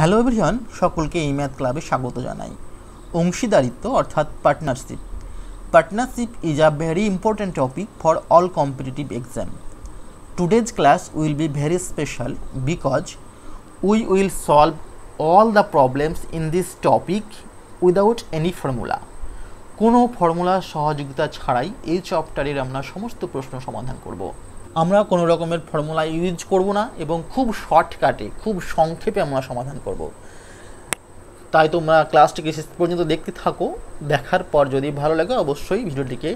Hello everyone সকলকে এই math ক্লাবে স্বাগত জানাই অংশীদারিত্ব অর্থাৎ partnership partnership is a very important topic for all competitive exam today's class will be very special because we will solve all the problems in this topic without any formula কোনো formula সহযোগিতা ছাড়াই এই চ্যাপ্টারের আমরা সমস্ত প্রশ্ন সমাধান করবো আমরা কোনো রকমের ফর্মুলা ইউজ করব না এবং খুব শর্টকাটে খুব সংক্ষেপে আমরা সমাধান করব। তাই তোমরা ক্লাসটিকে শেষ পর্যন্ত দেখতে থাকো দেখার পর যদি ভালো লাগে অবশ্যই ভিডিওটিকে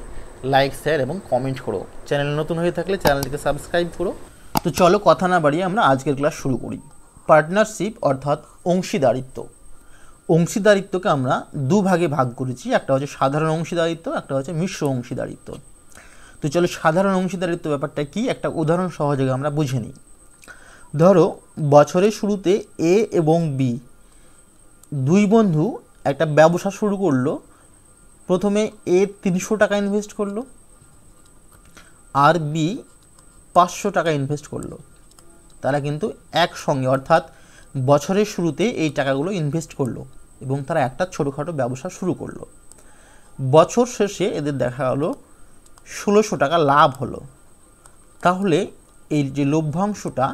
লাইক শেয়ার এবং কমেন্ট করো চ্যানেল নতুন হয়ে থাকলে চ্যানেলটিকে সাবস্ক্রাইব করো তো চলো কথা না বাড়িয়ে আমরা আজকের ক্লাস শুরু করি পার্টনারশিপ অর্থাৎ অংশীদারিত্ব অংশীদারিত্বকে আমরা দুভাগে ভাগ করেছি একটা হচ্ছে সাধারণ অংশীদারিত্ব একটা হচ্ছে মিশ্র অংশীদারিত্ব তো চলো সাধারণ অংশীদারিত্ব ব্যাপারটা কি একটা উদাহরণ সহযোগে আমরা বুঝে নিই ধরো বছরের শুরুতে এ এবং বি দুই বন্ধু একটা ব্যবসা শুরু করলো প্রথমে এ তিনশো টাকা ইনভেস্ট করলো আর বি পাঁচশো টাকা ইনভেস্ট করলো তারা কিন্তু একসঙ্গে অর্থাৎ বছরের শুরুতে এই টাকাগুলো ইনভেস্ট করলো এবং তারা একটা ছোটোখাটো ব্যবসা শুরু করলো বছর শেষে এদের দেখা গেলো ষোলোশো টাকা লাভ হলো তাহলে এই যে লভ্যাংশটা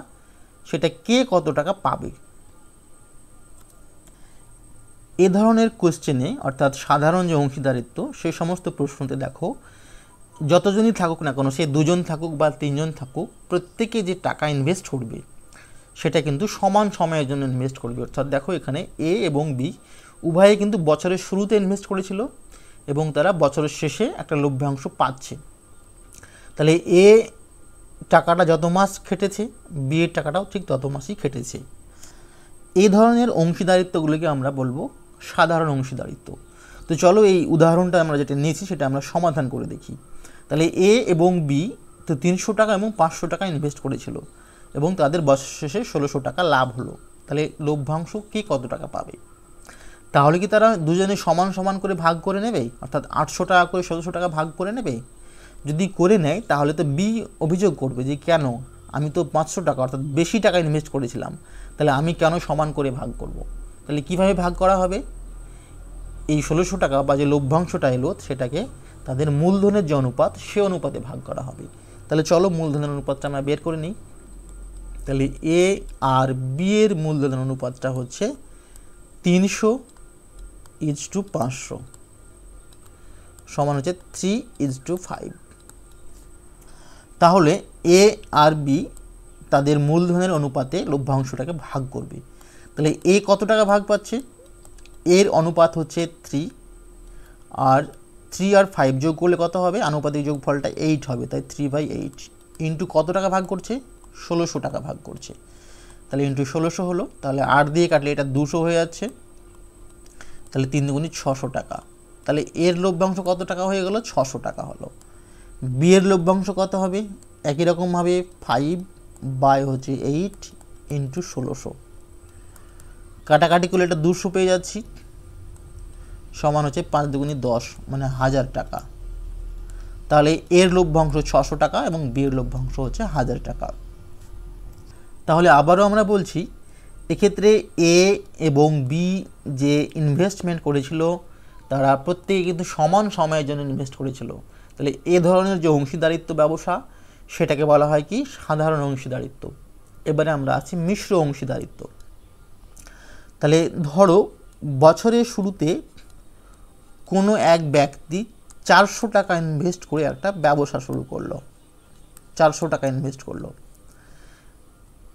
সেটা কে কত টাকা পাবে এ ধরনের কোয়েশ্চেনে অর্থাৎ সাধারণ যে অংশীদারিত্ব সে সমস্ত প্রশ্নতে দেখো যতজনই থাকুক না কোনো সে দুজন থাকুক বা তিনজন থাকুক প্রত্যেকে যে টাকা ইনভেস্ট করবে সেটা কিন্তু সমান সময়ের জন্য ইনভেস্ট করবে অর্থাৎ দেখো এখানে এ এবং বি উভয়ে কিন্তু বছরের শুরুতে ইনভেস্ট করেছিল এবং তারা বছরের শেষে একটা লভ্যাংশ পাচ্ছে তাহলে এ টাকাটা যত মাস খেটেছে বিয়ের টাকাটাও ঠিক তত মাসই খেটেছে এই ধরনের অংশীদারিত্বগুলোকে আমরা বলবো সাধারণ অংশীদারিত্ব তো চলো এই উদাহরণটা আমরা যেটা নিয়েছি সেটা আমরা সমাধান করে দেখি তাহলে এ এবং বি তো তিনশো টাকা এবং পাঁচশো টাকা ইনভেস্ট করেছিল এবং তাদের বছর শেষে ষোলোশো টাকা লাভ হলো তাহলে লভ্যাংশ কে কত টাকা পাবে তাহলে কি তারা দুজনে সমান সমান করে ভাগ করে নেবে অর্থাৎ আটশো টাকা করে সতেরোশো টাকা ভাগ করে নেবে যদি করে নেয় তাহলে তো বি অভিযোগ করবে যে কেন আমি তো পাঁচশো টাকা অর্থাৎ বেশি টাকা ইনভেস্ট করেছিলাম তাহলে আমি কেন সমান করে ভাগ করব। তাহলে কিভাবে ভাগ করা হবে এই ষোলোশো টাকা বা যে লভ্যাংশটা এলো সেটাকে তাদের মূলধনের যে অনুপাত সে অনুপাতে ভাগ করা হবে তাহলে চলো মূলধনের অনুপাতটা আমরা বের করে নিই তাহলে এ আর বি এর মূলধনের অনুপাতটা হচ্ছে তিনশো ইজ টু পাঁচশো সমান হচ্ছে থ্রি ইজ টু ফাইভ তাহলে এ আর বি তাদের মূলধনের অনুপাতে লভ্যাংশটাকে ভাগ করবে তাহলে এ কত টাকা ভাগ পাচ্ছে এর অনুপাত হচ্ছে থ্রি আর থ্রি আর ফাইভ যোগ করলে কত হবে আনুপাতিক যোগ ফলটা এইট হবে তাই থ্রি বাই এইট ইন্টু কত টাকা ভাগ করছে ষোলোশো টাকা ভাগ করছে তাহলে ইন্টু ষোলোশো হলো তাহলে আট দিয়ে কাটলে এটা দুশো হয়ে যাচ্ছে তাহলে তিন দুগুণি ছশো টাকা তাহলে এর লভ্যাংশ কত টাকা হয়ে গেল ছশো টাকা হলো বি এর লভ্যাংশ কত হবে একই রকমভাবে ফাইভ বাই হচ্ছে এইট ইন্টু ষোলোশো কাটাকাটি করলে এটা দুশো পেয়ে যাচ্ছি সমান হচ্ছে পাঁচ দুগুণি দশ মানে হাজার টাকা তাহলে এর লভ্যাংশ ছশো টাকা এবং বি এর লভ্যাংশ হচ্ছে হাজার টাকা তাহলে আবারও আমরা বলছি এক্ষেত্রে এ এবং বি যে ইনভেস্টমেন্ট করেছিল তারা প্রত্যেকে কিন্তু সমান সময়ের জন্য ইনভেস্ট করেছিল তাহলে এ ধরনের যে অংশীদারিত্ব ব্যবসা সেটাকে বলা হয় কি সাধারণ অংশীদারিত্ব এবারে আমরা আছি মিশ্র অংশীদারিত্ব তাহলে ধরো বছরের শুরুতে কোনো এক ব্যক্তি চারশো টাকা ইনভেস্ট করে একটা ব্যবসা শুরু করলো চারশো টাকা ইনভেস্ট করলো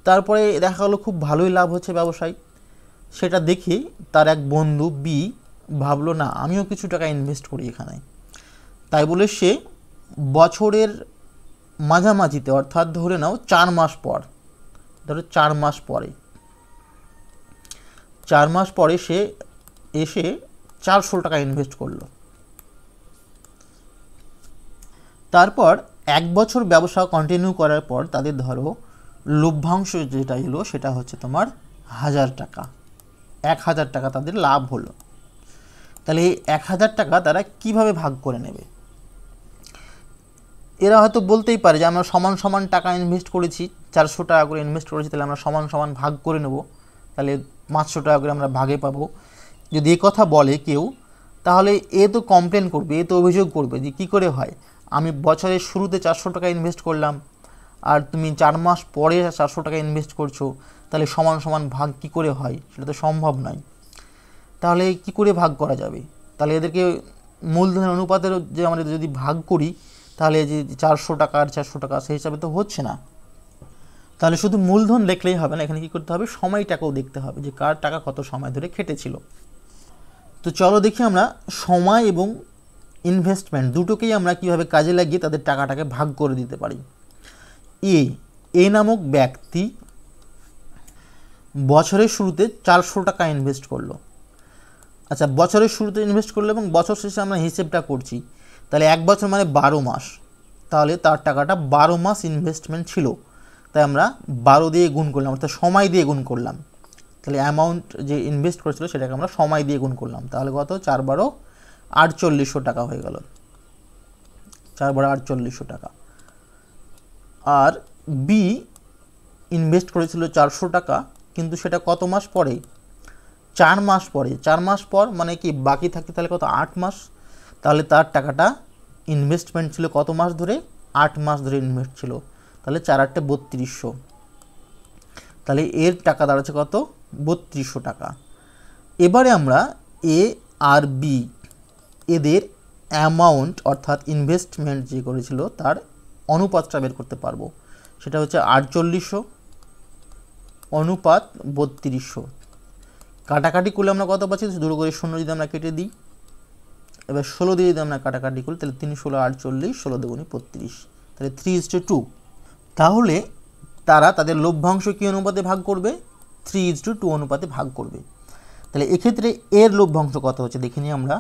তারপরে দেখা গেলো খুব ভালোই লাভ হচ্ছে ব্যবসায় সেটা দেখে তার এক বন্ধু বি ভাবলো না আমিও কিছু টাকা ইনভেস্ট করি এখানে তাই বলে সে বছরের মাঝামাঝিতে অর্থাৎ ধরে নাও চার মাস পর ধরো চার মাস পরে চার মাস পরে সে এসে চারশো টাকা ইনভেস্ট করলো তারপর এক বছর ব্যবসা কন্টিনিউ করার পর তাদের ধরো লভ্যাংশ যেটা এলো সেটা হচ্ছে তোমার হাজার টাকা এক হাজার টাকা তাদের লাভ হলো তাহলে এই এক হাজার টাকা তারা কিভাবে ভাগ করে নেবে এরা হয়তো বলতেই পারে যে আমরা সমান সমান টাকা ইনভেস্ট করেছি চারশো টাকা করে ইনভেস্ট করেছি তাহলে আমরা সমান সমান ভাগ করে নেব তাহলে পাঁচশো টাকা করে আমরা ভাগে পাবো যদি এ কথা বলে কেউ তাহলে এ তো কমপ্লেন করবে এ তো অভিযোগ করবে যে কী করে হয় আমি বছরের শুরুতে চারশো টাকা ইনভেস্ট করলাম আর তুমি চার মাস পরে চারশো টাকা ইনভেস্ট করছো তাহলে সমান সমান ভাগ কি করে হয় সেটা তো সম্ভব নয় তাহলে কি করে ভাগ করা যাবে তাহলে এদেরকে মূলধনের অনুপাতের যে আমরা যদি ভাগ করি তাহলে যে চারশো টাকা আর চারশো টাকা সেই হিসাবে তো হচ্ছে না তাহলে শুধু মূলধন দেখলেই হবে না এখানে কী করতে হবে সময়টাকেও দেখতে হবে যে কার টাকা কত সময় ধরে খেটেছিল তো চলো দেখি আমরা সময় এবং ইনভেস্টমেন্ট দুটোকেই আমরা কীভাবে কাজে লাগিয়ে তাদের টাকাটাকে ভাগ করে দিতে পারি এ এ নামক ব্যক্তি বছরের শুরুতে চারশো টাকা ইনভেস্ট করলো আচ্ছা বছরের শুরুতে ইনভেস্ট করলো এবং বছর শেষে আমরা হিসেবটা করছি তাহলে এক বছর মানে বারো মাস তাহলে তার টাকাটা বারো মাস ইনভেস্টমেন্ট ছিল তাই আমরা বারো দিয়ে গুণ করলাম অর্থাৎ সময় দিয়ে গুণ করলাম তাহলে অ্যামাউন্ট যে ইনভেস্ট করেছিল সেটাকে আমরা সময় দিয়ে গুণ করলাম তাহলে কত চার বারো আটচল্লিশশো টাকা হয়ে গেল চার বারো আটচল্লিশশো টাকা আর বি ইনভেস্ট করেছিল চারশো টাকা কিন্তু সেটা কত মাস পরে চার মাস পরে চার মাস পর মানে কি বাকি থাকে তাহলে কত আট মাস তাহলে তার টাকাটা ইনভেস্টমেন্ট ছিল কত মাস ধরে আট মাস ধরে ইনভেস্ট ছিল তাহলে চার আটটা বত্রিশশো তাহলে এর টাকা দাঁড়াচ্ছে কত বত্রিশশো টাকা এবারে আমরা এ আর বি এদের অ্যামাউন্ট অর্থাৎ ইনভেস্টমেন্ট যে করেছিল তার অনুপাতটা বের করতে পারবো সেটা হচ্ছে আটচল্লিশশো অনুপাত বত্রিশশো কাটাকাটি করলে আমরা কত পাচ্ছি দুটো করে শূন্য যদি আমরা কেটে দিই এবার ষোলো দিয়ে যদি আমরা কাটাকাটি করি তাহলে তিন ষোলো আটচল্লিশ ষোলো দেবনি বত্রিশ তাহলে থ্রি ইজ টু তাহলে তারা তাদের লভ্যাংশ কী অনুপাতে ভাগ করবে থ্রি ইজ টু টু অনুপাতে ভাগ করবে তাহলে এক্ষেত্রে এর লভ্যাংশ কত হচ্ছে দেখে নিই আমরা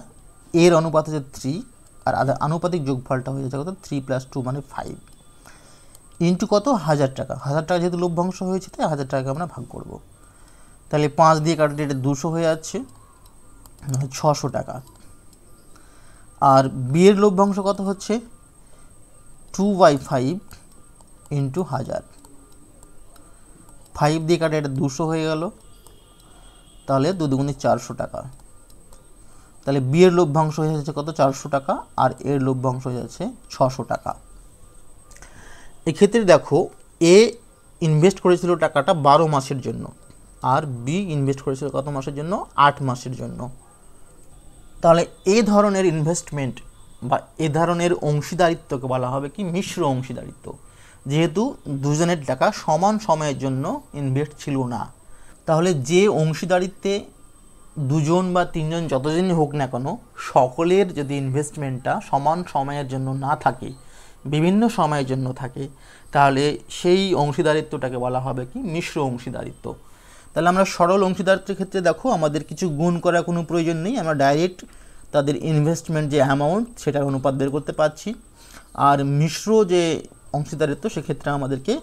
এর অনুপাত হচ্ছে থ্রি আর আনুপাতিক যোগফলটা হয়ে যাচ্ছে কত থ্রি প্লাস টু মানে ফাইভ ইন্টু কত হাজার টাকা হাজার টাকা যেহেতু লভ্যাংশ হয়েছে তাই হাজার টাকা আমরা ভাগ করব তাহলে পাঁচ দিয়ে কাটলে এটা দুশো হয়ে যাচ্ছে মানে ছশো টাকা আর বিয়ের লভ্যাংশ কত হচ্ছে টু বাই ফাইভ ইন্টু হাজার ফাইভ দিয়ে কাটে এটা দুশো হয়ে গেল তাহলে দুদুগুণে চারশো টাকা তাহলে বি এর লভ্যাংশ হয়ে যাচ্ছে কত চারশো টাকা আর এর লভ্যাংশ হয়ে যাচ্ছে ছশো টাকা এক্ষেত্রে দেখো এ ইনভেস্ট করেছিল টাকাটা বারো মাসের জন্য আর বি ইনভেস্ট করেছিল কত মাসের জন্য আট মাসের জন্য তাহলে এ ধরনের ইনভেস্টমেন্ট বা এ ধরনের অংশীদারিত্বকে বলা হবে কি মিশ্র অংশীদারিত্ব যেহেতু দুজনের টাকা সমান সময়ের জন্য ইনভেস্ট ছিল না তাহলে যে অংশীদারিত্বে দুজন বা তিনজন যতজনই হোক না কেন সকলের যদি ইনভেস্টমেন্টটা সমান সময়ের জন্য না থাকে বিভিন্ন সময়ের জন্য থাকে তাহলে সেই অংশীদারিত্বটাকে বলা হবে কি মিশ্র অংশীদারিত্ব তাহলে আমরা সরল অংশীদারিত্বের ক্ষেত্রে দেখো আমাদের কিছু গুণ করার কোনো প্রয়োজন নেই আমরা ডাইরেক্ট তাদের ইনভেস্টমেন্ট যে অ্যামাউন্ট সেটার অনুপাত বের করতে পারছি আর মিশ্র যে অংশীদারিত্ব সেক্ষেত্রে আমাদেরকে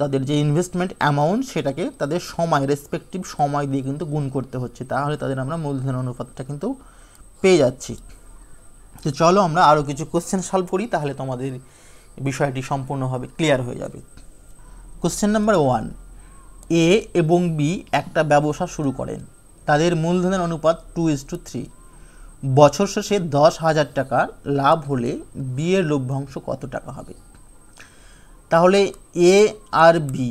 তাদের যে ইনভেস্টমেন্ট অ্যামাউন্ট সেটাকে তাদের সময় রেসপেক্টিভ সময় দিয়ে কিন্তু গুণ করতে হচ্ছে তাহলে তাদের আমরা মূলধন অনুপাতটা কিন্তু পেয়ে যাচ্ছি তো চলো আমরা আরও কিছু কোশ্চেন সলভ করি তাহলে তোমাদের বিষয়টি সম্পূর্ণভাবে ক্লিয়ার হয়ে যাবে কোশ্চেন নাম্বার ওয়ান এ এবং বি একটা ব্যবসা শুরু করেন তাদের মূলধনের অনুপাত টু ইস টু থ্রি বছর শেষে দশ হাজার টাকা লাভ হলে বিয়ের লভ্যাংশ কত টাকা হবে তাহলে এ আর বি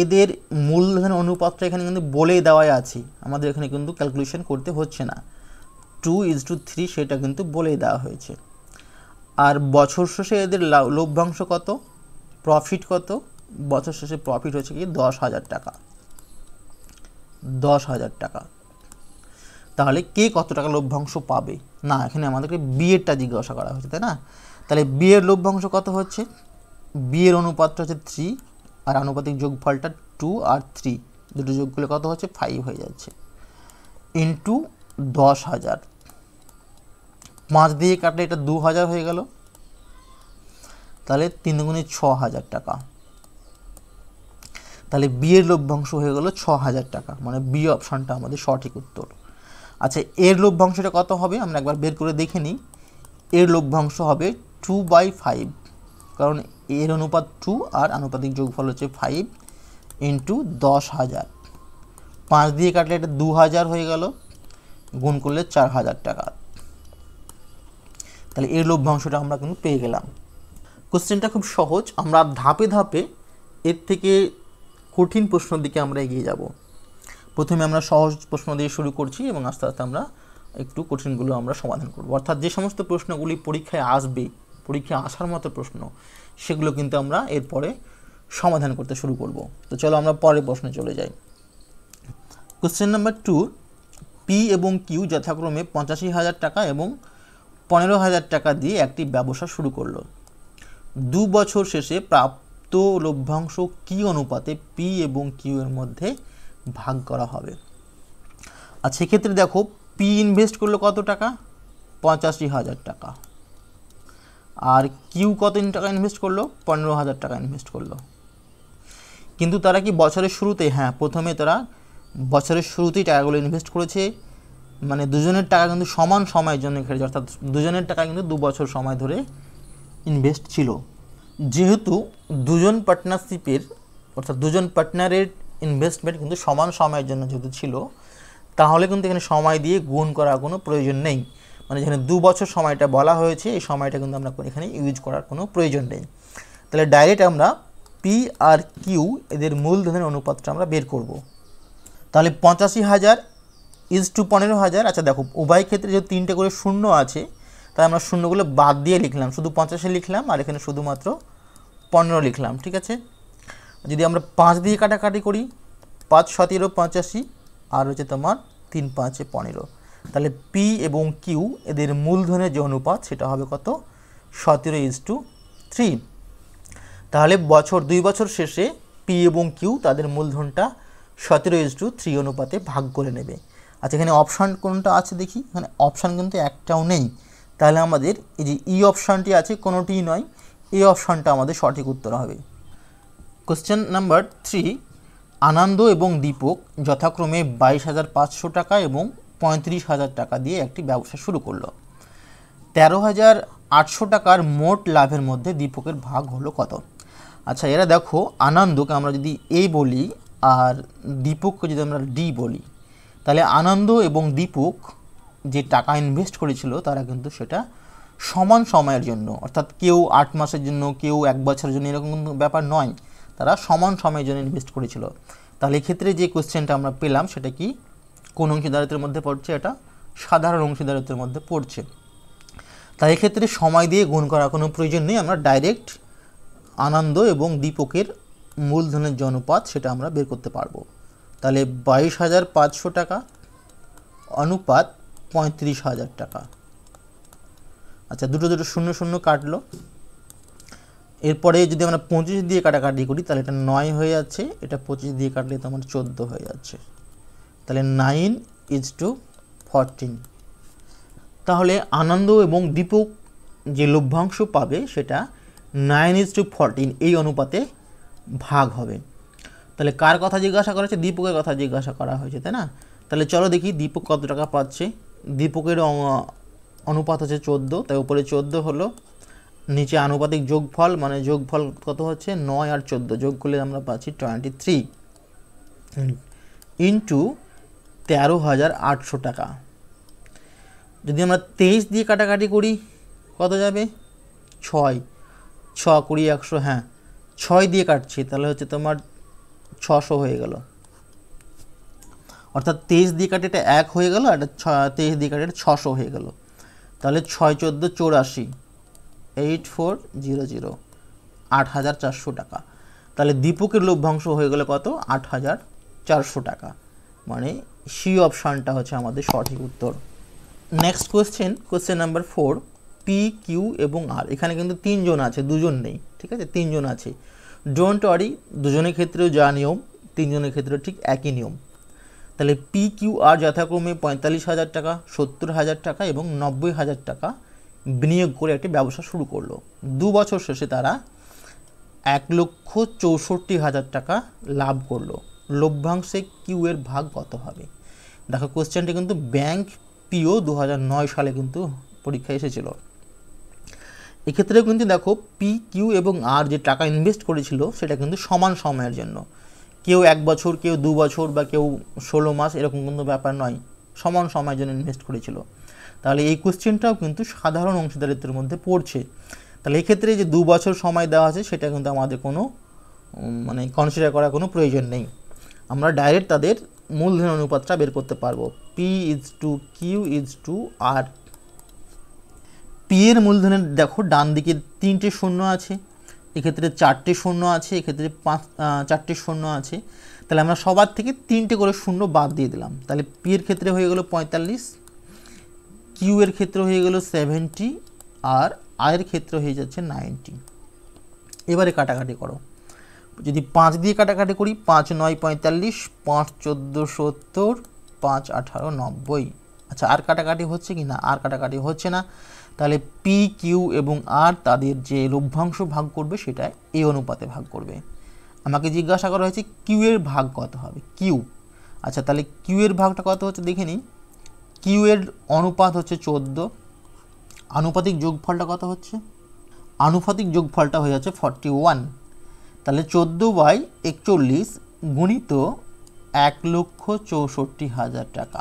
এদের মূলধন অনুপাতটা এখানে কিন্তু বলে দেওয়াই আছে আমাদের এখানে কিন্তু ক্যালকুলেশন করতে হচ্ছে না টু ইজ টু থ্রি সেটা কিন্তু বলেই দেওয়া হয়েছে আর বছর শেষে এদের লভ্যাংশ কত প্রফিট কত বছর শেষে প্রফিট হচ্ছে কি দশ হাজার টাকা দশ হাজার টাকা তাহলে কে কত টাকা লভ্যাংশ পাবে না এখানে আমাদেরকে বিয়েরটা জিজ্ঞাসা করা হচ্ছে তাই না তাহলে বিয়ের লভ্যাংশ কত হচ্ছে বিয়ের অনুপাতটা হচ্ছে থ্রি আর আনুপাতিক যোগফলটা টু আর থ্রি দুটো যোগ করলে কত হচ্ছে ফাইভ হয়ে যাচ্ছে ইন্টু দশ হাজার পাঁচ দিয়ে কাটলে এটা দু হাজার হয়ে গেল তাহলে তিন গুণে ছ হাজার টাকা তাহলে বিয়ের লভ্যাংশ হয়ে গেল ছ হাজার টাকা মানে বি অপশানটা আমাদের সঠিক উত্তর আচ্ছা এর লভ্যাংশটা কত হবে আমরা একবার বের করে দেখে নিই এর লভ্যাংশ হবে টু বাই ফাইভ কারণ এর অনুপাত টু আর আনুপাতিক যোগফল হচ্ছে ফাইভ ইন্টু দশ হাজার পাঁচ দিয়ে কাটলে এটা দু হাজার হয়ে গেল গুণ করলে চার হাজার টাকা তাহলে এর লভ্যাংশটা আমরা কিন্তু পেয়ে গেলাম কোশ্চেনটা খুব সহজ আমরা ধাপে ধাপে এর থেকে কঠিন প্রশ্নের দিকে আমরা এগিয়ে যাব প্রথমে আমরা সহজ প্রশ্ন দিয়ে শুরু করছি এবং আস্তে আস্তে আমরা একটু কঠিনগুলো আমরা সমাধান করব অর্থাৎ যে সমস্ত প্রশ্নগুলি পরীক্ষায় আসবে পরীক্ষা আসার মতো প্রশ্ন সেগুলো কিন্তু আমরা এরপরে সমাধান করতে শুরু করব তো চলো আমরা পরের প্রশ্নে চলে যাই কোশ্চেন নাম্বার টু পি এবং কিউ যথাক্রমে পঁচাশি হাজার টাকা এবং পনেরো হাজার টাকা দিয়ে একটি ব্যবসা শুরু করলো দু বছর শেষে প্রাপ্ত লভ্যাংশ কি অনুপাতে পি এবং কিউ এর মধ্যে ভাগ করা হবে আর সেক্ষেত্রে দেখো পি ইনভেস্ট করলো কত টাকা পঁচাশি হাজার টাকা আর কিউ কত টাকা ইনভেস্ট করলো পনেরো হাজার টাকা ইনভেস্ট করলো কিন্তু তারা কি বছরের শুরুতে হ্যাঁ প্রথমে তারা বছরের শুরুতেই টাকাগুলো ইনভেস্ট করেছে মানে দুজনের টাকা কিন্তু সমান সময়ের জন্য খেলেছে অর্থাৎ দুজনের টাকা কিন্তু দু বছর সময় ধরে ইনভেস্ট ছিল যেহেতু দুজন পার্টনারশিপের অর্থাৎ দুজন পার্টনারের ইনভেস্টমেন্ট কিন্তু সমান সময়ের জন্য যেহেতু ছিল তাহলে কিন্তু এখানে সময় দিয়ে গুণ করার কোনো প্রয়োজন নেই মানে যেখানে দু বছর সময়টা বলা হয়েছে এই সময়টা কিন্তু আমরা এখানে ইউজ করার কোনো প্রয়োজন নেই তাহলে ডাইরেক্ট আমরা পি আর কিউ এদের মূলধনের অনুপাতটা আমরা বের করব। তাহলে পঁচাশি হাজার ইজ টু পনেরো হাজার আচ্ছা দেখো উভয় ক্ষেত্রে যে তিনটে করে শূন্য আছে তাই আমরা শূন্যগুলো বাদ দিয়ে লিখলাম শুধু পঞ্চাশে লিখলাম আর এখানে শুধুমাত্র পনেরো লিখলাম ঠিক আছে যদি আমরা পাঁচ দিয়ে কাটাকাটি করি পাঁচ সতেরো পঁচাশি আর হচ্ছে তোমার তিন পাঁচে পনেরো তাহলে পি এবং কিউ এদের মূলধনের যে অনুপাত সেটা হবে কত সতেরো ইজ টু থ্রি তাহলে বছর দুই বছর শেষে পি এবং কিউ তাদের মূলধনটা সতেরো ইজ টু থ্রি অনুপাতে ভাগ করে নেবে আচ্ছা এখানে অপশান কোনটা আছে দেখি এখানে অপশান কিন্তু একটাও নেই তাহলে আমাদের এই যে ই e অপশানটি আছে কোনোটিই নয় এই অপশানটা আমাদের সঠিক উত্তর হবে কোশ্চেন নাম্বার থ্রি আনন্দ এবং দীপক যথাক্রমে বাইশ হাজার পাঁচশো টাকা এবং পঁয়ত্রিশ হাজার টাকা দিয়ে একটি ব্যবসা শুরু করলো তেরো হাজার আটশো টাকার মোট লাভের মধ্যে দীপকের ভাগ হলো কত আচ্ছা এরা দেখো আনন্দকে আমরা যদি এ বলি আর দীপককে যদি আমরা ডি বলি তাহলে আনন্দ এবং দীপক যে টাকা ইনভেস্ট করেছিল তারা কিন্তু সেটা সমান সময়ের জন্য অর্থাৎ কেউ আট মাসের জন্য কেউ এক বছরের জন্য এরকম ব্যাপার নয় তারা সমান সময়ের জন্য ইনভেস্ট করেছিল তাহলে এক্ষেত্রে যে কোশ্চেনটা আমরা পেলাম সেটা কি কোন অংশীদারিত্বের মধ্যে পড়ছে এটা সাধারণ অংশীদারিত্বের মধ্যে পড়ছে তাই এক্ষেত্রে সময় দিয়ে গুণ করা কোনো প্রয়োজন নেই আমরা ডাইরেক্ট আনন্দ এবং দীপকের মূলধনের জনপাত সেটা আমরা বের করতে পারবো তাহলে বাইশ হাজার পাঁচশো টাকা অনুপাত পঁয়ত্রিশ হাজার টাকা আচ্ছা দুটো দুটো শূন্য শূন্য কাটলো এরপরে যদি আমরা পঁচিশ দিয়ে কাটাকাটি করি তাহলে এটা নয় হয়ে যাচ্ছে এটা পঁচিশ দিয়ে কাটলে তো আমার চোদ্দো হয়ে যাচ্ছে তাহলে নাইন ইজ টু ফরটিন তাহলে আনন্দ এবং দীপক যে লভ্যাংশ পাবে সেটা নাইন ইজ টু ফরটিন এই অনুপাতে ভাগ হবে তাহলে কার কথা জিজ্ঞাসা করা হয়েছে দীপকের কথা জিজ্ঞাসা করা হয়েছে তাই না তাহলে চলো দেখি দীপক কত টাকা পাচ্ছে দীপকের অনুপাত হচ্ছে চোদ্দো তাই উপরে চোদ্দো হলো নিচে আনুপাতিক যোগফল মানে যোগফল কত হচ্ছে নয় আর চোদ্দো যোগ করলে আমরা পাচ্ছি টোয়েন্টি থ্রি ইন্টু তেরো হাজার আটশো টাকা যদি আমরা তেইশ দিয়ে কাটাকাটি করি কত যাবে ছয় ছ কুড়ি একশো হ্যাঁ ছয় দিয়ে কাটছি তাহলে হচ্ছে তোমার ছশো হয়ে গেল অর্থাৎ তেইশ দিয়ে কাটে এটা এক হয়ে গেল আর ছ তেইশ দিয়ে কাটে এটা ছশো হয়ে গেল তাহলে ছয় চোদ্দো চৌরাশি এইট ফোর জিরো জিরো আট হাজার চারশো টাকা তাহলে দীপকের লভ্যাংশ হয়ে গেল কত আট হাজার চারশো টাকা মানে সি অপশানটা হচ্ছে আমাদের সঠিক উত্তর next question question number four P Q এবং আর এখানে কিন্তু তিনজন আছে দুজন নেই ঠিক আছে তিনজন আছে ডোন্ট অরি দুজনের ক্ষেত্রেও যা নিয়ম তিনজনের ক্ষেত্রেও ঠিক একই নিয়ম তাহলে পি কিউ আর যথাক্রমে পঁয়তাল্লিশ হাজার টাকা সত্তর হাজার টাকা এবং নব্বই হাজার টাকা বিনিয়োগ করে একটি ব্যবসা শুরু করলো দু বছর শেষে তারা এক লক্ষ চৌষট্টি হাজার টাকা লাভ করলো লভ্যাংশে কিউ এর ভাগ কত হবে দেখো কোশ্চেনটি কিন্তু ব্যাংক পিও দু সালে কিন্তু পরীক্ষা এসেছিল এক্ষেত্রেও কিন্তু দেখো পি কিউ এবং আর যে টাকা ইনভেস্ট করেছিল সেটা কিন্তু সমান সময়ের জন্য কেউ এক বছর কেউ দু বছর বা কেউ ষোলো মাস এরকম কোনো ব্যাপার নয় সমান সময়ের জন্য ইনভেস্ট করেছিল তাহলে এই কোশ্চেনটাও কিন্তু সাধারণ অংশীদারিত্বের মধ্যে পড়ছে তাহলে এক্ষেত্রে যে দু বছর সময় দেওয়া আছে সেটা কিন্তু আমাদের কোনো মানে কনসিডার করার কোনো প্রয়োজন নেই আমরা ডাইরেক্ট তাদের মূলধন অনুপাতটা বের করতে পারবো P is to Q is to R P এর মূলধনের দেখো ডান দিকে তিনটে শূন্য আছে এক্ষেত্রে চারটে শূন্য আছে এক্ষেত্রে পাঁচ চারটে শূন্য আছে তাহলে আমরা সবার থেকে তিনটে করে শূন্য বাদ দিয়ে দিলাম তাহলে পি এর ক্ষেত্রে হয়ে গেল পঁয়তাল্লিশ কিউ এর ক্ষেত্রে হয়ে গেলো সেভেন্টি আর আয়ের ক্ষেত্রে হয়ে যাচ্ছে নাইনটি এবারে কাটাকাটি করো যদি পাঁচ দিয়ে কাটাকাটি করি পাঁচ নয় পঁয়তাল্লিশ পাঁচ চোদ্দো সত্তর পাঁচ আঠারো নব্বই আচ্ছা আর কাটাকাটি হচ্ছে কি না আর কাটাকাটি হচ্ছে না তাহলে পি কিউ এবং আর তাদের যে লভ্যাংশ ভাগ করবে সেটা এ অনুপাতে ভাগ করবে আমাকে জিজ্ঞাসা করা হয়েছে কিউ এর ভাগ কত হবে কিউ আচ্ছা তাহলে কিউ এর ভাগটা কত হচ্ছে দেখে নিই কিউ এর অনুপাত হচ্ছে চোদ্দ আনুপাতিক যোগফলটা কত হচ্ছে আনুপাতিক যোগফলটা হয়ে যাচ্ছে ফর্টি ওয়ান তাহলে চোদ্দো বাই একচল্লিশ গুণিত এক লক্ষ চৌষট্টি হাজার টাকা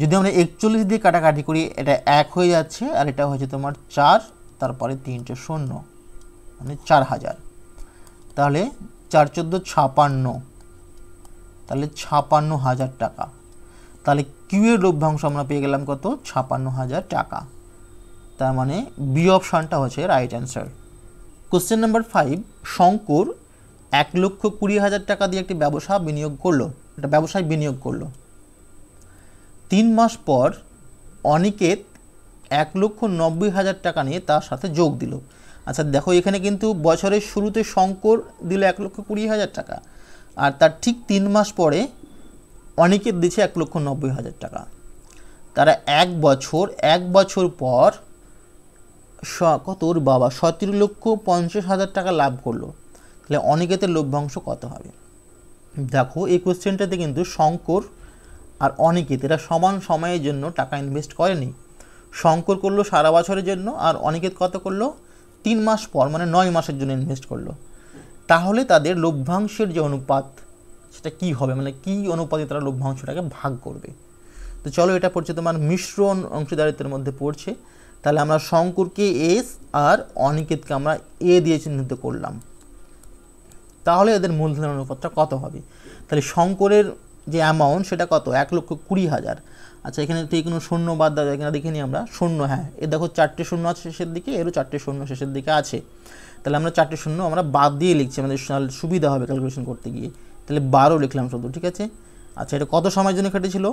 যদি আমরা একচল্লিশ দিয়ে কাটাকাটি করি এটা এক হয়ে যাচ্ছে আর এটা হয়েছে তোমার চার তারপরে তিনটে শূন্য মানে চার হাজার তাহলে চার চোদ্দো ছাপান্ন তাহলে ছাপান্ন হাজার টাকা তাহলে কিউয়ের লভ্যাংশ আমরা পেয়ে গেলাম কত ছাপান্ন হাজার টাকা তার মানে বি অপশানটা হচ্ছে right answer question number five Shankar এক লক্ষ কুড়ি হাজার টাকা দিয়ে একটি ব্যবসা বিনিয়োগ করলো একটা ব্যবসায় বিনিয়োগ করলো তিন মাস পর অনিকেত এক লক্ষ নব্বই হাজার টাকা নিয়ে তার সাথে যোগ দিল আচ্ছা দেখো এখানে কিন্তু বছরের শুরুতে শঙ্কর দিল এক লক্ষ কুড়ি হাজার টাকা আর তার ঠিক তিন মাস পরে অনিকেত দিছে এক লক্ষ নব্বই হাজার টাকা তারা এক বছর এক বছর পর কত ওর বাবা সতেরো লক্ষ পঞ্চাশ হাজার টাকা লাভ করলো তাহলে অনেকেতে লভ্যাংশ কত হবে দেখো এই কোশ্চেনটাতে কিন্তু শঙ্কর আর অনিকেত এরা সমান সময়ের জন্য টাকা ইনভেস্ট করেনি শঙ্কর করলো সারা বছরের জন্য আর অনিকেত কত করলো তিন মাস পর মানে নয় মাসের জন্য ইনভেস্ট করলো তাহলে তাদের লভ্যাংশের যে অনুপাত সেটা কি হবে মানে কি অনুপাতে তারা লভ্যাংশটাকে ভাগ করবে তো চলো এটা পড়ছে তোমার মিশ্র অংশীদারিত্বের মধ্যে পড়ছে তাহলে আমরা শঙ্করকে এস আর অনিকেতকে আমরা এ দিয়ে চিহ্নিত করলাম তাহলে এদের মূলধনের অনুপাতটা কত হবে তাহলে শঙ্করের যে অ্যামাউন্ট সেটা কত এক লক্ষ কুড়ি হাজার আচ্ছা এখানে তো কোনো শূন্য বাদ দাও এখানে দেখে নিই আমরা শূন্য হ্যাঁ এ দেখো চারটে শূন্য আছে শেষের দিকে এরও চারটে শূন্য শেষের দিকে আছে তাহলে আমরা চারটে শূন্য আমরা বাদ দিয়ে লিখছি আমাদের সুবিধা হবে ক্যালকুলেশন করতে গিয়ে তাহলে বারো লিখলাম শুধু ঠিক আছে আচ্ছা এটা কত সময়ের জন্য খেটেছিল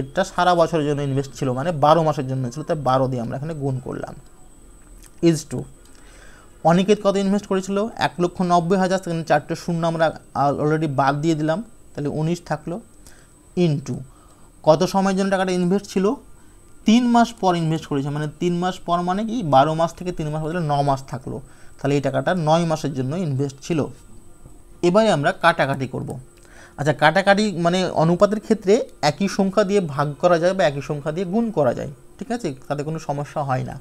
এটা সারা বছরের জন্য ইনভেস্ট ছিল মানে বারো মাসের জন্য ছিল তাই বারো দিয়ে আমরা এখানে গুণ করলাম ইজ টু অনিকেত কত ইনভেস্ট করেছিল এক লক্ষ নব্বই হাজার সেখানে চারটে শূন্য আমরা অলরেডি বাদ দিয়ে দিলাম তাহলে উনিশ থাকলো ইন টু কত সময়ের জন্য টাকাটা ইনভেস্ট ছিল তিন মাস পর ইনভেস্ট করেছে মানে তিন মাস পর মানে কি বারো মাস থেকে তিন মাস ন মাস থাকলো তাহলে এই টাকাটা নয় মাসের জন্য ইনভেস্ট ছিল এবারে আমরা কাটাকাটি করবো আচ্ছা কাটাকাটি মানে অনুপাতের ক্ষেত্রে একই সংখ্যা দিয়ে ভাগ করা যায় বা একই সংখ্যা দিয়ে গুণ করা যায় ঠিক আছে তাতে কোনো সমস্যা হয় না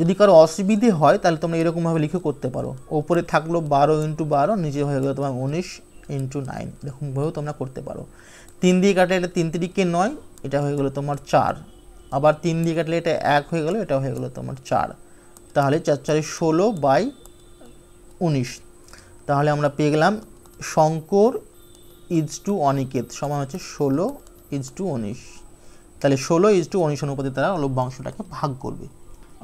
যদি কারো অসুবিধে হয় তাহলে তোমরা এরকমভাবে লিখে করতে পারো ওপরে থাকলো বারো ইন্টু বারো নিচে হয়ে গেলো তোমার উনিশ ইন্টু নাইন এরকমভাবেও তোমরা করতে পারো তিন দিয়ে কাটলে এটা তিন তিরিকে নয় এটা হয়ে গেলো তোমার চার আবার তিন দিয়ে কাটলে এটা এক হয়ে গেলো এটা হয়ে গেলো তোমার চার তাহলে চার চারে ষোলো বাই উনিশ তাহলে আমরা পেয়ে গেলাম শঙ্কর ইজ টু অনিকেত সমান হচ্ছে ষোলো ইজ টু উনিশ তাহলে ষোলো ইজ টু উনিশ অনুপাতে তারা লভ্যাংশটাকে ভাগ করবে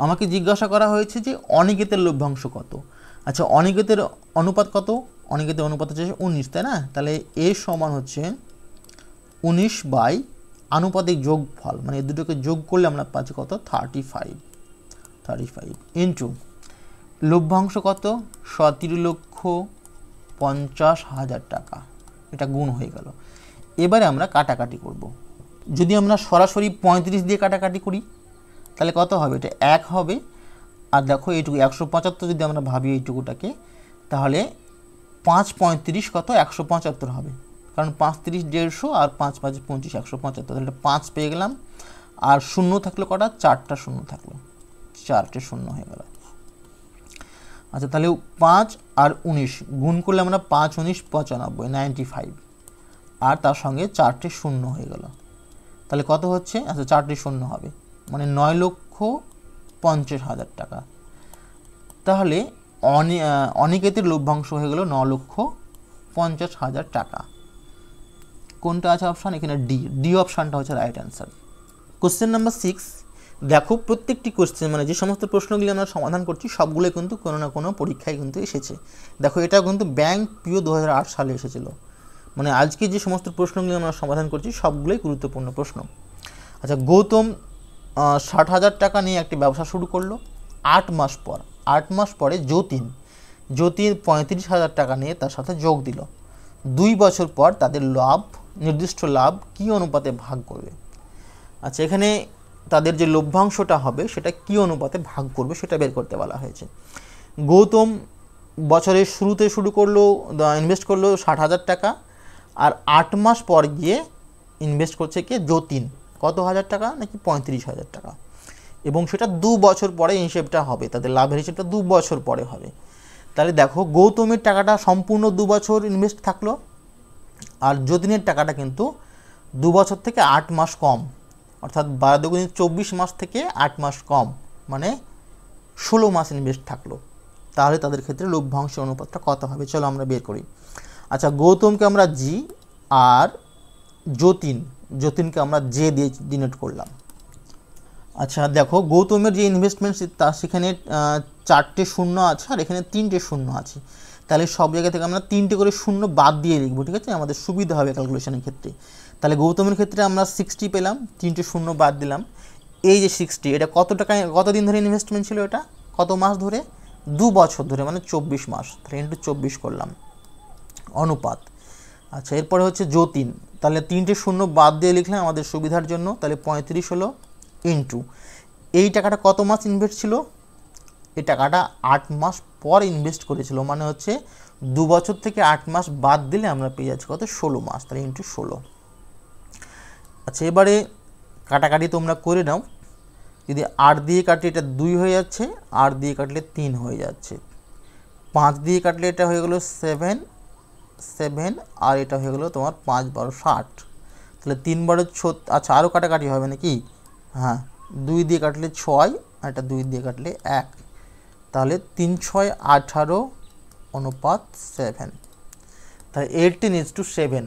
আমাকে জিজ্ঞাসা করা হয়েছে যে অনিকেতের লভ্যাংশ কত আচ্ছা অনিকেতের অনুপাত কত অনিকেতের অনুপাত হচ্ছে উনিশ তাই না তাহলে এ সমান হচ্ছে উনিশ বাই আনুপাতিক যোগফল মানে এ দুটোকে যোগ করলে আমরা পাচ্ছি কত thirty five thirty five into লভ্যাংশ কত সতেরো লক্ষ পঞ্চাশ হাজার টাকা এটা গুণ হয়ে গেল এবারে আমরা কাটাকাটি করব। যদি আমরা সরাসরি পঁয়ত্রিশ দিয়ে কাটাকাটি করি তাহলে কত হবে এটা এক হবে আর দেখো এইটুকু একশো পঁচাত্তর যদি আমরা ভাবি এইটুকুটাকে তাহলে পাঁচ পঁয়ত্রিশ কত একশো পঁচাত্তর হবে কারণ পাঁচ তিরিশ দেড়শো আর পাঁচ পাঁচ পঁচিশ একশো পঁচাত্তর তাহলে পাঁচ পেয়ে গেলাম আর শূন্য থাকলো কটা চারটা শূন্য থাকলো চারটে শূন্য হয়ে গেল আচ্ছা তাহলে পাঁচ আর উনিশ গুণ করলে আমরা পাঁচ উনিশ পঁচানব্বই নাইনটি ফাইভ আর তার সঙ্গে চারটে শূন্য হয়ে গেল তাহলে কত হচ্ছে আচ্ছা চারটে শূন্য হবে মানে নয় লক্ষ পঞ্চাশ হাজার টাকা তাহলে অনিকেতের লভ্যাংশ হয়ে গেল ন লক্ষ পঞ্চাশ হাজার টাকা কোনটা আছে অপশান এখানে ডি ডি অপশানটা হচ্ছে right answer question number six দেখো প্রত্যেকটি কোশ্চেন মানে যে সমস্ত প্রশ্নগুলি আমরা সমাধান করছি সবগুলো কিন্তু কোনো না কোনো পরীক্ষায় কিন্তু এসেছে দেখো এটা কিন্তু ব্যাংক পিও দু সালে এসেছিলো মানে আজকে যে সমস্ত প্রশ্নগুলি আমরা সমাধান করছি সবগুলোই গুরুত্বপূর্ণ প্রশ্ন আচ্ছা গৌতম ষাট হাজার টাকা নিয়ে একটি ব্যবসা শুরু করলো আট মাস পর আট মাস পরে যতীন যতীন পঁয়ত্রিশ হাজার টাকা নিয়ে তার সাথে যোগ দিল দুই বছর পর তাদের লাভ নির্দিষ্ট লাভ কি অনুপাতে ভাগ করবে আচ্ছা এখানে তাদের যে লভ্যাংশটা হবে সেটা কী অনুপাতে ভাগ করবে সেটা বের করতে বলা হয়েছে গৌতম বছরের শুরুতে শুরু করলো ইনভেস্ট করলো ষাট হাজার টাকা আর আট মাস পর গিয়ে ইনভেস্ট করছে কে যতীন কত হাজার টাকা নাকি পঁয়ত্রিশ হাজার টাকা এবং সেটা দু বছর পরে হিসেবটা হবে তাদের লাভের হিসেবটা দু বছর পরে হবে তাহলে দেখো গৌতমের টাকাটা সম্পূর্ণ দু বছর ইনভেস্ট থাকলো আর যতীনের টাকাটা কিন্তু দু বছর থেকে আট মাস কম অর্থাৎ বারো দুগুণে চব্বিশ মাস থেকে আট মাস কম মানে ষোলো মাস ইনভেস্ট থাকলো তাহলে তাদের ক্ষেত্রে লভ্যাংশ অনুপাতটা কত হবে চলো আমরা বের করি আচ্ছা গৌতমকে আমরা জি আর যতীন যতীনকে আমরা জে দিয়ে ডিনোট করলাম আচ্ছা দেখো গৌতমের যে ইনভেস্টমেন্ট তা সেখানে চারটে শূন্য আছে আর এখানে তিনটে শূন্য আছে তাহলে সব জায়গা থেকে আমরা তিনটে করে শূন্য বাদ দিয়ে লিখবো ঠিক আছে আমাদের সুবিধা হবে ক্যালকুলেশনের ক্ষেত্রে তাহলে গৌতমের ক্ষেত্রে আমরা সিক্সটি পেলাম তিনটে শূন্য বাদ দিলাম এই যে সিক্সটি এটা কত টাকা কতদিন ধরে ইনভেস্টমেন্ট ছিল এটা কত মাস ধরে দু বছর ধরে মানে চব্বিশ মাস তাহলে ইন্টু চব্বিশ করলাম অনুপাত আচ্ছা এরপরে হচ্ছে যতীন তাহলে তিনটে শূন্য বাদ দিয়ে লিখলাম আমাদের সুবিধার জন্য তাহলে পঁয়ত্রিশ হলো ইন্টু এই টাকাটা কত মাস ইনভেস্ট ছিল এই টাকাটা আট মাস পর ইনভেস্ট করেছিল মানে হচ্ছে দু বছর থেকে আট মাস বাদ দিলে আমরা পেয়ে যাচ্ছি কত ষোলো মাস তাহলে ইন্টু ষোলো আচ্ছা এবারে কাটাকাটি তোমরা করে নাও যদি আট দিয়ে কাটলে এটা দুই হয়ে যাচ্ছে আট দিয়ে কাটলে তিন হয়ে যাচ্ছে পাঁচ দিয়ে কাটলে এটা হয়ে গেলো সেভেন সেভেন আর এটা হয়ে গেলো তোমার পাঁচ বারো ষাট তাহলে তিন বারো ছ আচ্ছা আরও কাটাকাটি হবে নাকি হ্যাঁ দুই দিয়ে কাটলে ছয় আর এটা দুই দিয়ে কাটলে এক তাহলে তিন ছয় আঠারো অনুপাত সেভেন তাহলে এইটিন ইজ টু সেভেন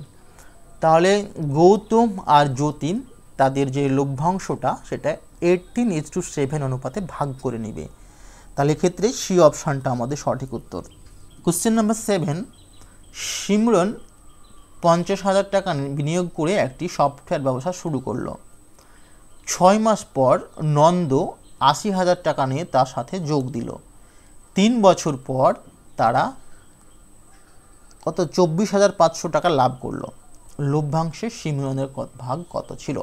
তাহলে গৌতম আর যতীন তাদের যে লভ্যাংশটা সেটা এইটিন এইচ টু সেভেন অনুপাতে ভাগ করে নেবে তাহলে ক্ষেত্রে সি অপশানটা আমাদের সঠিক উত্তর কোশ্চেন নাম্বার সেভেন সিমরন পঞ্চাশ হাজার টাকা বিনিয়োগ করে একটি সফটওয়্যার ব্যবসা শুরু করলো ছয় মাস পর নন্দ আশি হাজার টাকা নিয়ে তার সাথে যোগ দিল তিন বছর পর তারা কত চব্বিশ হাজার পাঁচশো টাকা লাভ করলো লভ্যাংশে সিমরনের ভাগ কত ছিল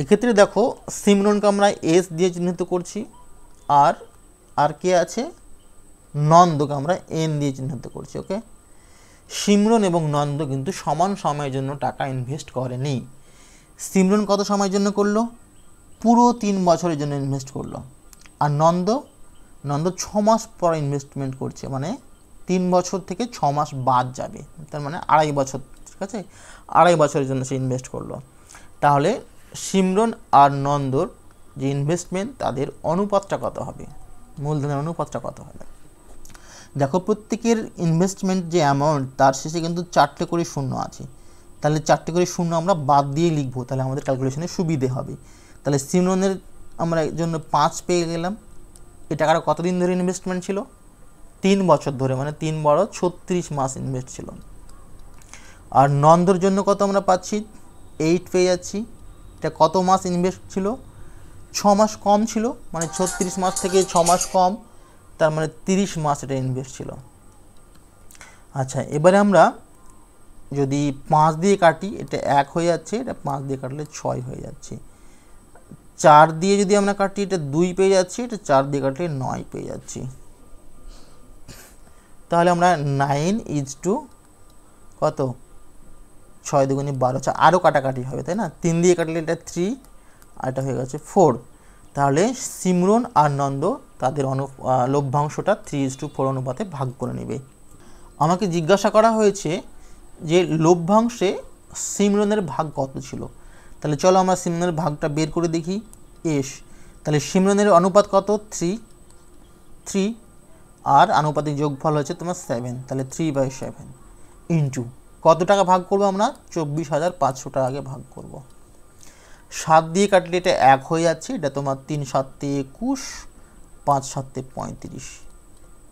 এক্ষেত্রে দেখো সিমরনকে আমরা এস দিয়ে চিহ্নিত করছি আর আর কে আছে নন্দকে আমরা এন দিয়ে চিহ্নিত করছি ওকে সিমরন এবং নন্দ কিন্তু সমান সময়ের জন্য টাকা ইনভেস্ট করেনি সিমরন কত সময়ের জন্য করলো পুরো তিন বছরের জন্য ইনভেস্ট করলো আর নন্দ নন্দ ছ মাস পর ইনভেস্টমেন্ট করছে মানে তিন বছর থেকে ছ মাস বাদ যাবে তার মানে আড়াই বছর আছে আড়াই বছরের জন্য সে ইনভেস্ট করলো তাহলে সিমরন আর নন্দর যে ইনভেস্টমেন্ট তাদের অনুপাতটা কত হবে মূলধনের অনুপাতটা কত হবে দেখো প্রত্যেকের ইনভেস্টমেন্ট যে অ্যামাউন্ট তার শেষে কিন্তু চারটে করে শূন্য আছে তাহলে চারটে করে শূন্য আমরা বাদ দিয়ে লিখবো তাহলে আমাদের ক্যালকুলেশনে সুবিধে হবে তাহলে সিমরনের আমরা এর জন্য পাঁচ পেয়ে গেলাম এ টাকাটা কতদিন ধরে ইনভেস্টমেন্ট ছিল তিন বছর ধরে মানে তিন বড় ছত্রিশ মাস ইনভেস্ট ছিল আর নন্দর জন্য কত আমরা পাচ্ছি এইট পেয়ে যাচ্ছি এটা কত মাস ইনভেস্ট ছিল ছ মাস কম ছিল মানে ছত্রিশ মাস থেকে ছ মাস কম তার মানে তিরিশ মাস এটা ইনভেস্ট ছিল আচ্ছা এবারে আমরা যদি পাঁচ দিয়ে কাটি এটা এক হয়ে যাচ্ছে এটা পাঁচ দিয়ে কাটলে ছয় হয়ে যাচ্ছে চার দিয়ে যদি আমরা কাটি এটা দুই পেয়ে যাচ্ছি এটা চার দিয়ে কাটলে নয় পেয়ে যাচ্ছি তাহলে আমরা নাইন ইজ টু কত ছয় দুগুণি বারো চা আরও কাটাকাটি হবে তাই না তিন দিয়ে কাটলে এটা থ্রি আর এটা হয়ে গেছে ফোর তাহলে সিমরন আর নন্দ তাদের অনু লভ্যাংশটা থ্রি ইস টু ফোর অনুপাতে ভাগ করে নেবে আমাকে জিজ্ঞাসা করা হয়েছে যে লভ্যাংশে সিমরনের ভাগ কত ছিল তাহলে চলো আমরা সিমরনের ভাগটা বের করে দেখি এস তাহলে সিমরনের অনুপাত কত থ্রি থ্রি আর আনুপাতিক যোগফল হচ্ছে তোমার সেভেন তাহলে থ্রি বাই সেভেন ইন্টু কত টাকা ভাগ করবো আমরা চব্বিশ হাজার পাঁচশো টাকাকে ভাগ করব। সাত দিয়ে কাটলে এটা এক হয়ে যাচ্ছে এটা তোমার তিন সাততে একুশ পাঁচ সাততে পঁয়ত্রিশ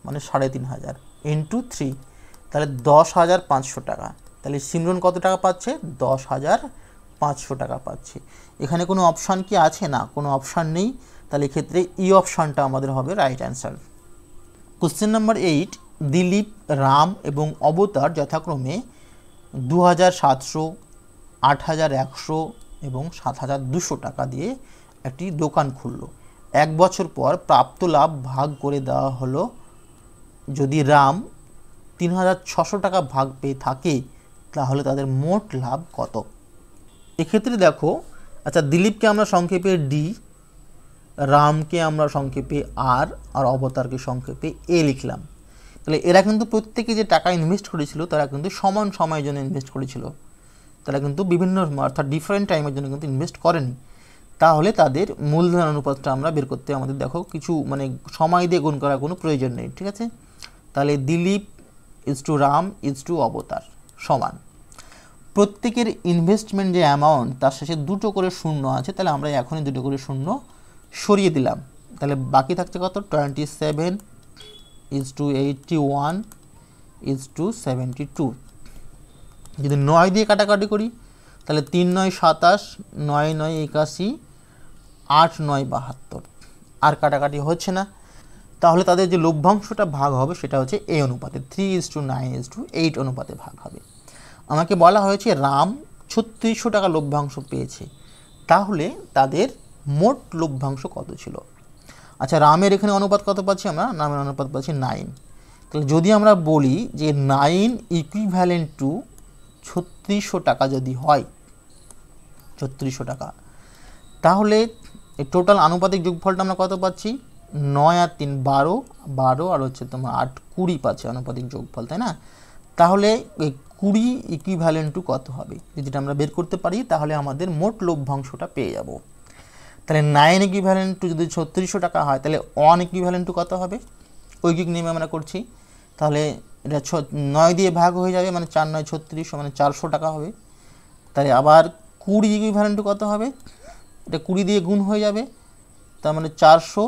মানে সাড়ে তিন হাজার ইন্টু থ্রি তাহলে দশ হাজার পাঁচশো টাকা তাহলে সিমরন কত টাকা পাচ্ছে দশ হাজার পাঁচশো টাকা পাচ্ছে এখানে কোনো অপশান কি আছে না কোনো অপশান নেই তাহলে ক্ষেত্রে ই অপশানটা আমাদের হবে right answer question number eight Dilip Ram এবং অবতার যথাক্রমে দু হাজার সাতশো আট হাজার একশো এবং সাত হাজার দুশো টাকা দিয়ে একটি দোকান খুলল এক বছর পর প্রাপ্ত লাভ ভাগ করে দেওয়া হলো যদি রাম তিন হাজার ছশো টাকা ভাগ পেয়ে থাকে তাহলে তাদের মোট লাভ কত এক্ষেত্রে দেখো আচ্ছা দিলীপকে আমরা সংক্ষেপে ডি রামকে আমরা সংক্ষেপে আর আর অবতারকে সংক্ষেপে এ লিখলাম তাহলে এরা কিন্তু প্রত্যেকে যে টাকা ইনভেস্ট করেছিল তারা কিন্তু সমান সময়ের জন্য ইনভেস্ট করেছিল তারা কিন্তু বিভিন্ন অর্থাৎ ডিফারেন্ট টাইমের জন্য কিন্তু ইনভেস্ট করেনি তাহলে তাদের মূলধন অনুপাতটা আমরা বের করতে আমাদের দেখো কিছু মানে সময় দিয়ে গুণ করার কোনো প্রয়োজন নেই ঠিক আছে তাহলে Dilip is to Ram is to Avatar সমান প্রত্যেকের ইনভেস্টমেন্ট যে অ্যামাউন্ট তার শেষে দুটো করে শূন্য আছে তাহলে আমরা এখনই দুটো করে শূন্য সরিয়ে দিলাম তাহলে বাকি থাকছে কত twenty seven is to eighty one is to seventy two যদি নয় দিয়ে কাটাকাটি করি তাহলে তিন নয় সাতাশ নয় নয় একাশি আট নয় বাহাত্তর আর কাটাকাটি হচ্ছে না তাহলে তাদের যে লভ্যাংশটা ভাগ হবে সেটা হচ্ছে এ অনুপাতে three is to nine is to eight অনুপাতে ভাগ হবে আমাকে বলা হয়েছে রাম ছত্রিশশো টাকা লভ্যাংশ পেয়েছে তাহলে তাদের মোট লভ্যাংশ কত ছিল আচ্ছা রামের এখানে অনুপাত কত পাচ্ছি আমরা রামের অনুপাত পাচ্ছি নাইন তাহলে যদি আমরা বলি যে নাইন ইকুইভ্যালেন্ট টু ছত্রিশশো টাকা যদি হয় ছত্রিশশো টাকা তাহলে এই টোটাল আনুপাতিক যোগফলটা আমরা কত পাচ্ছি নয় আর তিন বারো বারো আর হচ্ছে তোমার আট কুড়ি পাচ্ছে আনুপাতিক যোগফল তাই না তাহলে এই কুড়ি ইকুইভ্যালেন্ট টু কত হবে যদি আমরা বের করতে পারি তাহলে আমাদের মোট লভ্যাংশটা পেয়ে যাব তাহলে নাইন ইকুইভ্যালেন্ট টু যদি ছত্রিশশো টাকা হয় তাহলে ওয়ান ইকুইভ্যালেন্ট টু কত হবে ঐকিক নিয়মে আমরা করছি তাহলে এটা ছ নয় দিয়ে ভাগ হয়ে যাবে মানে চার নয় ছত্রিশশো মানে চারশো টাকা হবে তাহলে আবার কুড়ি ইকুইভ্যালেন্ট টু কত হবে এটা কুড়ি দিয়ে গুণ হয়ে যাবে তার মানে চারশো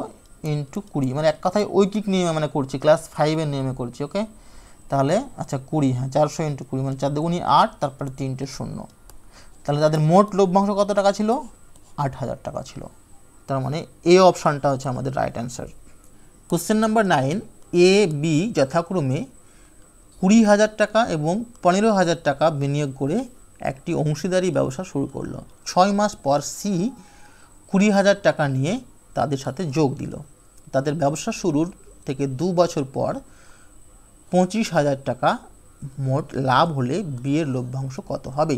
ইন্টু কুড়ি মানে এক কথায় ঐকিক নিয়মে মানে করছি ক্লাস ফাইভের নিয়মে করছি ওকে তাহলে আচ্ছা কুড়ি হ্যাঁ চারশো ইন্টু কুড়ি মানে চার দুগুণি আট তারপরে তিনটে শূন্য তাহলে তাদের মোট লভ্যাংশ কত টাকা ছিল আট হাজার টাকা ছিল তার মানে এ অপশানটা হচ্ছে আমাদের right answer question number nine A B যথাক্রমে কুড়ি হাজার টাকা এবং পনেরো হাজার টাকা বিনিয়োগ করে একটি অংশীদারি ব্যবসা শুরু করলো ছয় মাস পর সি কুড়ি হাজার টাকা নিয়ে তাদের সাথে যোগ দিল তাদের ব্যবসা শুরুর থেকে দু বছর পর পঁচিশ হাজার টাকা মোট লাভ হলে বিয়ের লভ্যাংশ কত হবে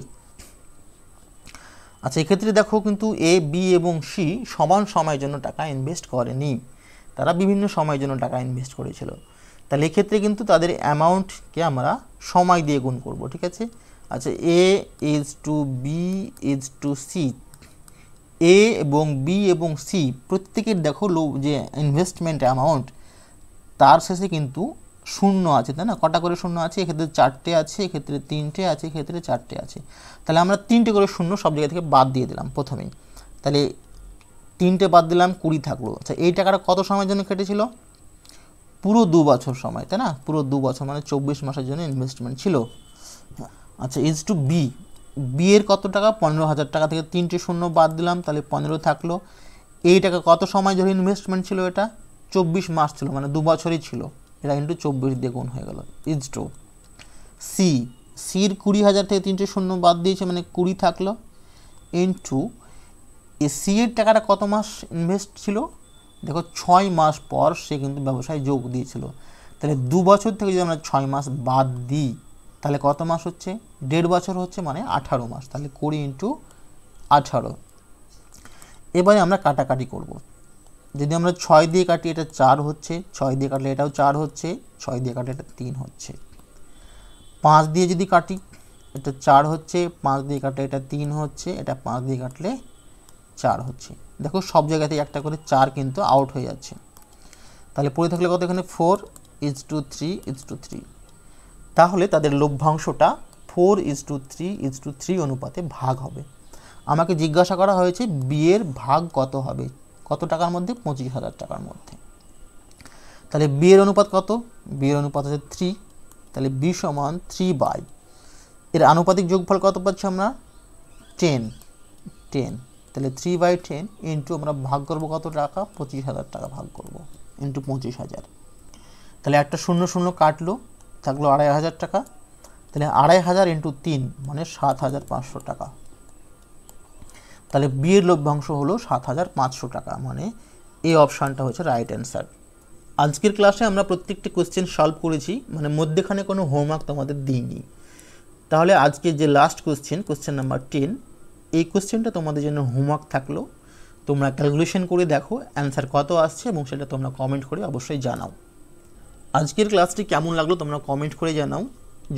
আচ্ছা এক্ষেত্রে দেখো কিন্তু এ বি এবং সি সমান সময়ের জন্য টাকা ইনভেস্ট করেনি তারা বিভিন্ন সময়ের জন্য টাকা ইনভেস্ট করেছিল তাহলে এক্ষেত্রে কিন্তু তাদের অ্যামাউন্টকে আমরা সময় দিয়ে গুণ করব ঠিক আছে আচ্ছা A is to B is to C A এবং বি এবং সি প্রত্যেকের দেখো লো যে ইনভেস্টমেন্ট অ্যামাউন্ট তার শেষে কিন্তু শূন্য আছে তাই না কটা করে শূন্য আছে এক্ষেত্রে চারটে আছে এক্ষেত্রে তিনটে আছে এক্ষেত্রে চারটে আছে তাহলে আমরা তিনটে করে শূন্য সব জায়গা থেকে বাদ দিয়ে দিলাম প্রথমেই তাহলে তিনটে বাদ দিলাম কুড়ি থাকলো আচ্ছা এই টাকাটা কত সময়ের জন্য কেটেছিল পুরো দু বছর সময় তাই না পুরো দু বছর মানে চব্বিশ মাসের জন্য ইনভেস্টমেন্ট ছিল আচ্ছা ইজ টু বি বিয়ের কত টাকা পনেরো হাজার টাকা থেকে তিনটে শূন্য বাদ দিলাম তাহলে পনেরো থাকলো এই টাকা কত সময় ধরে ইনভেস্টমেন্ট ছিল এটা চব্বিশ মাস ছিল মানে দু বছরই ছিল এটা কিন্তু চব্বিশ দিয়ে গুণ হয়ে গেল ইজ টু সি সির কুড়ি হাজার থেকে তিনটে শূন্য বাদ দিয়েছে মানে কুড়ি থাকলো ইন্টু এ সিএর টাকাটা কত মাস ইনভেস্ট ছিল দেখো ছয় মাস পর সে কিন্তু ব্যবসায় যোগ দিয়েছিল তাহলে দু বছর থেকে যদি আমরা ছয় মাস বাদ দিই তাহলে কত মাস হচ্ছে দেড় বছর হচ্ছে মানে আঠারো মাস তাহলে কুড়ি ইন্টু আঠারো এবারে আমরা কাটাকাটি করবো যদি আমরা ছয় দিয়ে কাটি এটা চার হচ্ছে ছয় দিয়ে কাটলে এটাও চার হচ্ছে ছয় দিয়ে কাটলে এটা তিন হচ্ছে পাঁচ দিয়ে যদি কাটি এটা চার হচ্ছে পাঁচ দিয়ে কাটলে এটা তিন হচ্ছে এটা পাঁচ দিয়ে কাটলে চার হচ্ছে দেখো সব জায়গাতেই একটা করে চার কিন্তু আউট হয়ে যাচ্ছে তাহলে পড়ে থাকলে কত এখানে four is to three is to three তাহলে তাদের লভ্যাংশটা four is to three is to three অনুপাতে ভাগ হবে আমাকে জিজ্ঞাসা করা হয়েছে বিয়ের ভাগ কত হবে কত টাকার মধ্যে পঁচিশ হাজার টাকার মধ্যে তাহলে বিয়ের অনুপাত কত বিয়ের অনুপাত হচ্ছে থ্রি তাহলে বি সমান থ্রি বাই এর আনুপাতিক যোগফল কত পাচ্ছি আমরা টেন টেন তাহলে থ্রি বাই টেন ইন্টু আমরা ভাগ করবো কত টাকা পঁচিশ হাজার টাকা ভাগ করব ইন্টু পঁচিশ হাজার তাহলে একটা শূন্য শূন্য কাটলো থাকলো আড়াই হাজার টাকা তাহলে আড়াই হাজার ইন্টু তিন মানে সাত হাজার পাঁচশো টাকা তাহলে বি এর লভ্যাংশ হলো সাত হাজার পাঁচশো টাকা মানে এ অপশানটা হচ্ছে রাইট অ্যান্সার আজকের ক্লাসে আমরা প্রত্যেকটি কোয়েশ্চেন সলভ করেছি মানে মধ্যেখানে কোনো হোমওয়ার্ক তোমাদের দিইনি তাহলে আজকে যে last question question number ten এই কোয়েশ্চেনটা তোমাদের জন্য হোমওয়ার্ক থাকলো তোমরা ক্যালকুলেশন করে দেখো অ্যান্সার কত আসছে এবং সেটা তোমরা কমেন্ট করে অবশ্যই জানাও আজকের ক্লাসটি কেমন লাগলো তোমরা কমেন্ট করে জানাও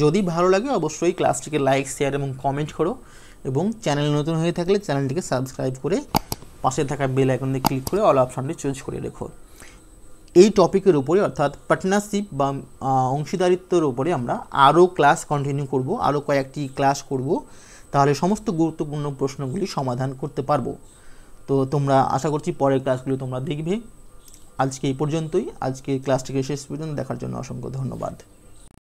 যদি ভালো লাগে অবশ্যই ক্লাসটিকে লাইক শেয়ার এবং কমেন্ট করো এবং চ্যানেল নতুন হয়ে থাকলে চ্যানেলটিকে সাবস্ক্রাইব করে পাশে থাকা বেল আইকনে ক্লিক করে অল অপশানটি চুজ করে রেখো এই টপিকের উপরে অর্থাৎ পার্টনারশিপ বা অংশীদারিত্বর উপরে আমরা আরও ক্লাস কন্টিনিউ করব আরও কয়েকটি ক্লাস করব তাহলে সমস্ত গুরুত্বপূর্ণ প্রশ্নগুলি সমাধান করতে পারবো তো তোমরা আশা করছি পরের ক্লাসগুলো তোমরা দেখবে আজকে এই পর্যন্তই আজকে ক্লাসটিকে শেষ পর্যন্ত দেখার জন্য অসংখ্য ধন্যবাদ